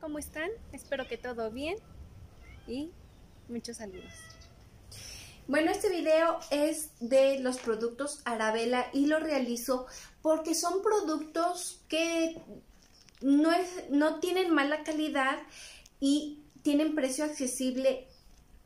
¿cómo están? Espero que todo bien y muchos saludos. Bueno, este video es de los productos Arabela y lo realizo porque son productos que no, es, no tienen mala calidad y tienen precio accesible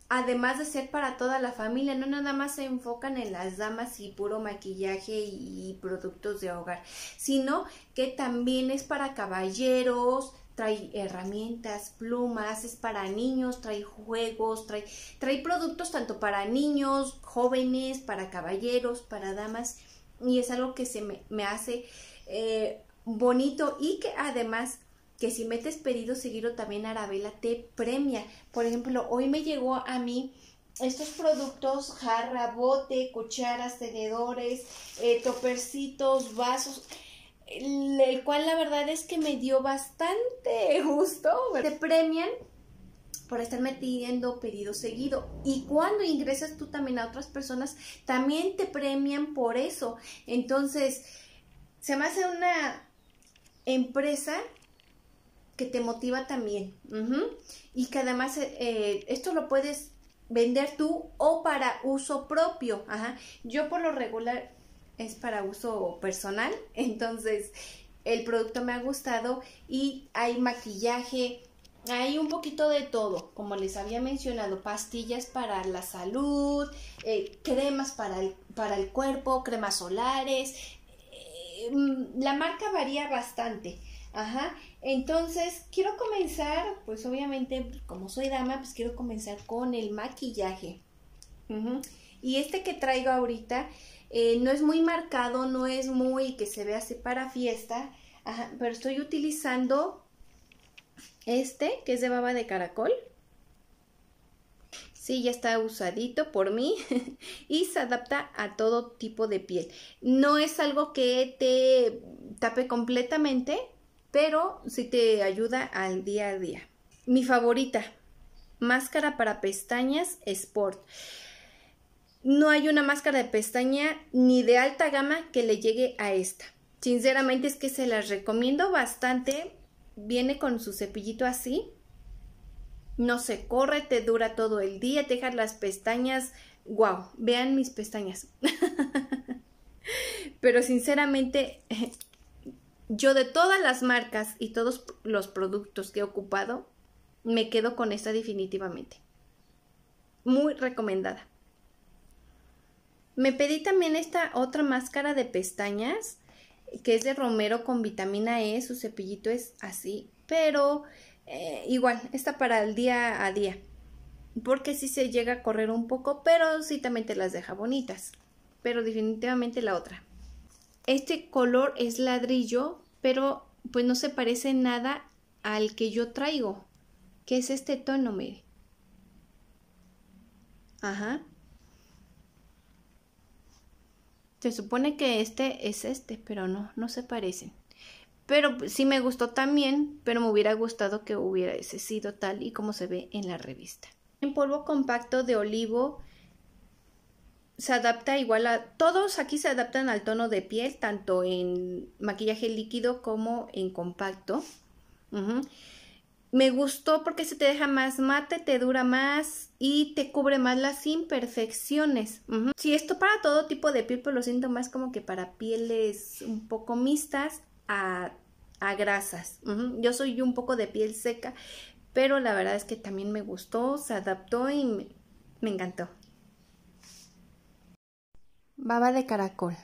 además de ser para toda la familia, no nada más se enfocan en las damas y puro maquillaje y productos de hogar, sino que también es para caballeros, trae herramientas, plumas, es para niños, trae juegos, trae, trae productos tanto para niños, jóvenes, para caballeros, para damas, y es algo que se me, hace eh, bonito y que además que si metes pedido seguido también Arabela te premia. Por ejemplo, hoy me llegó a mí estos productos, jarra, bote, cucharas, tenedores, eh, topercitos, vasos, el cual la verdad es que me dio bastante gusto. Te premian por estar metiendo pedido seguido. Y cuando ingresas tú también a otras personas, también te premian por eso. Entonces, se me hace una empresa que te motiva también. Y que además eh, esto lo puedes vender tú o para uso propio. Yo por lo regular es para uso personal, entonces el producto me ha gustado y hay maquillaje, hay un poquito de todo, como les había mencionado, pastillas para la salud, eh, cremas para el, para el cuerpo, cremas solares, eh, mm, la marca varía bastante. Ajá, entonces quiero comenzar, pues obviamente como soy dama, pues quiero comenzar con el maquillaje. Y este que traigo ahorita eh, no es muy marcado, no es muy que se vea así para fiesta, pero estoy utilizando este que es de baba de caracol. Sí, ya está usadito por mí y se adapta a todo tipo de piel. No es algo que te tape completamente, pero sí te ayuda al día a día. Mi favorita, máscara para pestañas Sport. No hay una máscara de pestaña ni de alta gama que le llegue a esta. Sinceramente es que se las recomiendo bastante. Viene con su cepillito así. No se corre, te dura todo el día, te deja las pestañas. ¡Wow! Vean mis pestañas. Pero sinceramente, yo de todas las marcas y todos los productos que he ocupado, me quedo con esta definitivamente. Muy recomendada. Me pedí también esta otra máscara de pestañas que es de romero con vitamina E, su cepillito es así, pero eh, igual, está para el día a día, porque si sí se llega a correr un poco, pero sí también te las deja bonitas, pero definitivamente la otra. Este color es ladrillo, pero pues no se parece nada al que yo traigo, que es este tono, mire. Ajá. Se supone que este es este, pero no, no se parecen. Pero pues, sí me gustó también, pero me hubiera gustado que hubiera sido tal y como se ve en la revista. En polvo compacto de olivo se adapta igual a todos aquí se adaptan al tono de piel tanto en maquillaje líquido como en compacto me gustó porque se te deja más mate, te dura más y te cubre más las imperfecciones. Si esto para todo tipo de piel, pero lo siento más como que para pieles un poco mixtas a, a grasas. Yo soy un poco de piel seca, pero la verdad es que también me gustó, se adaptó y me encantó. Baba de caracol.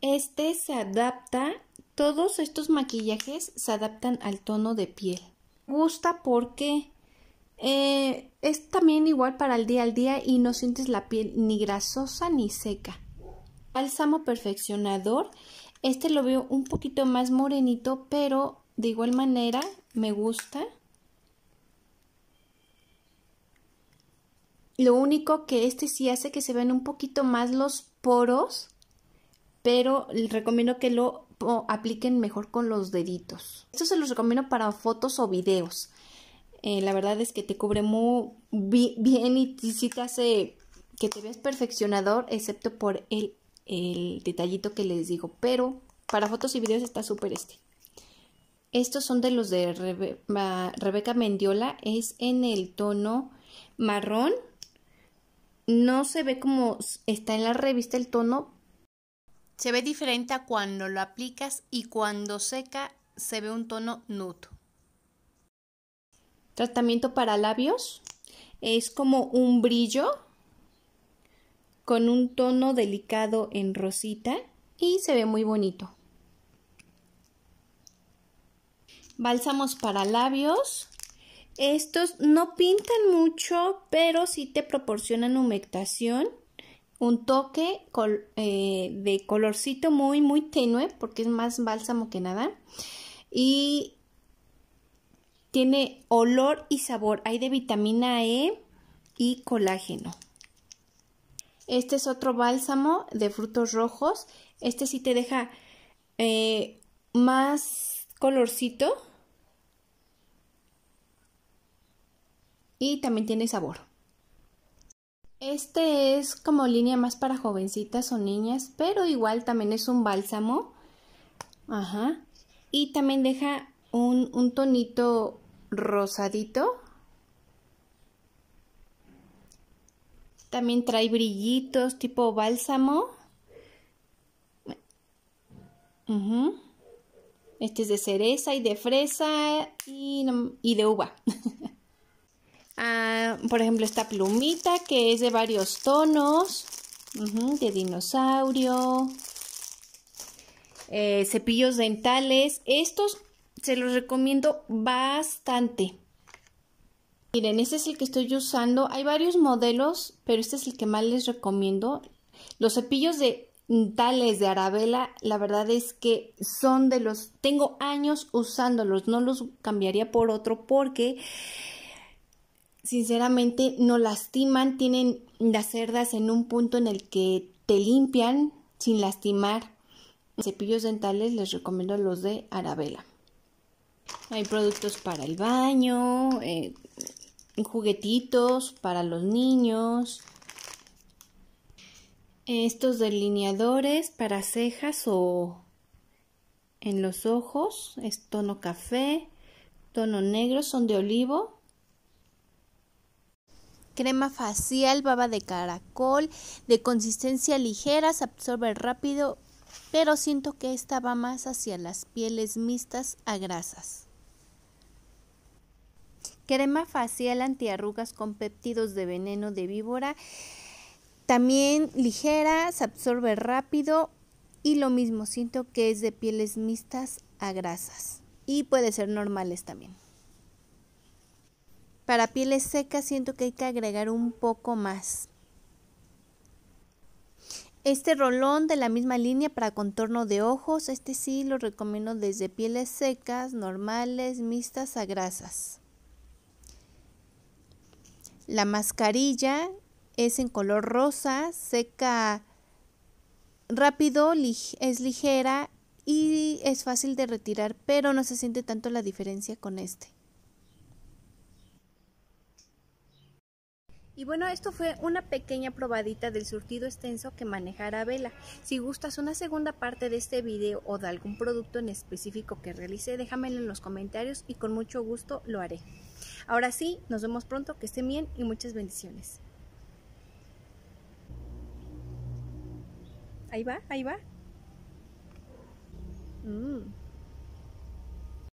Este se adapta todos estos maquillajes se adaptan al tono de piel. Gusta porque eh, es también igual para el día al día y no sientes la piel ni grasosa ni seca. Bálsamo perfeccionador. Este lo veo un poquito más morenito, pero de igual manera me gusta. Lo único que este sí hace que se vean un poquito más los poros pero les recomiendo que lo apliquen mejor con los deditos. Esto se los recomiendo para fotos o videos. Eh, la verdad es que te cubre muy bien y si te hace que te veas perfeccionador, excepto por el, detallito que les digo. Pero para fotos y videos está súper este. Estos son de los de ah, Rebeca Mendiola. Es en el tono marrón. No se ve como está en la revista el tono, se ve diferente a cuando lo aplicas y cuando seca se ve un tono nude. Tratamiento para labios. Es como un brillo con un tono delicado en rosita y se ve muy bonito. Bálsamos para labios. Estos no pintan mucho, pero sí te proporcionan humectación un toque eh, de colorcito muy, muy tenue, porque es más bálsamo que nada. Y tiene olor y sabor. Hay de vitamina E y colágeno. Este es otro bálsamo de frutos rojos. Este sí te deja eh, más colorcito. Y también tiene sabor. Este es como línea más para jovencitas o niñas, pero igual también es un bálsamo. Ajá. Y también deja un, tonito rosadito. También trae brillitos tipo bálsamo. Este es de cereza y de fresa y, y de uva. Ah, por ejemplo, esta plumita que es de varios tonos, de dinosaurio, eh, cepillos dentales. Estos se los recomiendo bastante. Miren, este es el que estoy usando. Hay varios modelos, pero este es el que más les recomiendo. Los cepillos dentales de Arabella, la verdad es que son de los... Tengo años usándolos, no los cambiaría por otro porque sinceramente no lastiman, tienen las cerdas en un punto en el que te limpian sin lastimar. Cepillos dentales les recomiendo los de Arabella. Hay productos para el baño, eh, juguetitos para los niños, estos delineadores para cejas o en los ojos, es tono café, tono negro, son de olivo, crema facial, baba de caracol, de consistencia ligera, se absorbe rápido, pero siento que esta va más hacia las pieles mixtas a grasas. Crema facial antiarrugas con péptidos de veneno de víbora, también ligera, se absorbe rápido y lo mismo siento que es de pieles mixtas a grasas y puede ser normales también. Para pieles secas siento que hay que agregar un poco más. Este rolón de la misma línea para contorno de ojos, este sí lo recomiendo desde pieles secas, normales, mixtas a grasas. La mascarilla es en color rosa, seca rápido, es ligera y es fácil de retirar, pero no se siente tanto la diferencia con este. Y bueno, esto fue una pequeña probadita del surtido extenso que manejará Vela. Si gustas una segunda parte de este video o de algún producto en específico que realice, déjamelo en los comentarios y con mucho gusto lo haré. Ahora sí, nos vemos pronto, que estén bien y muchas bendiciones. Ahí va, ahí va. Mmm.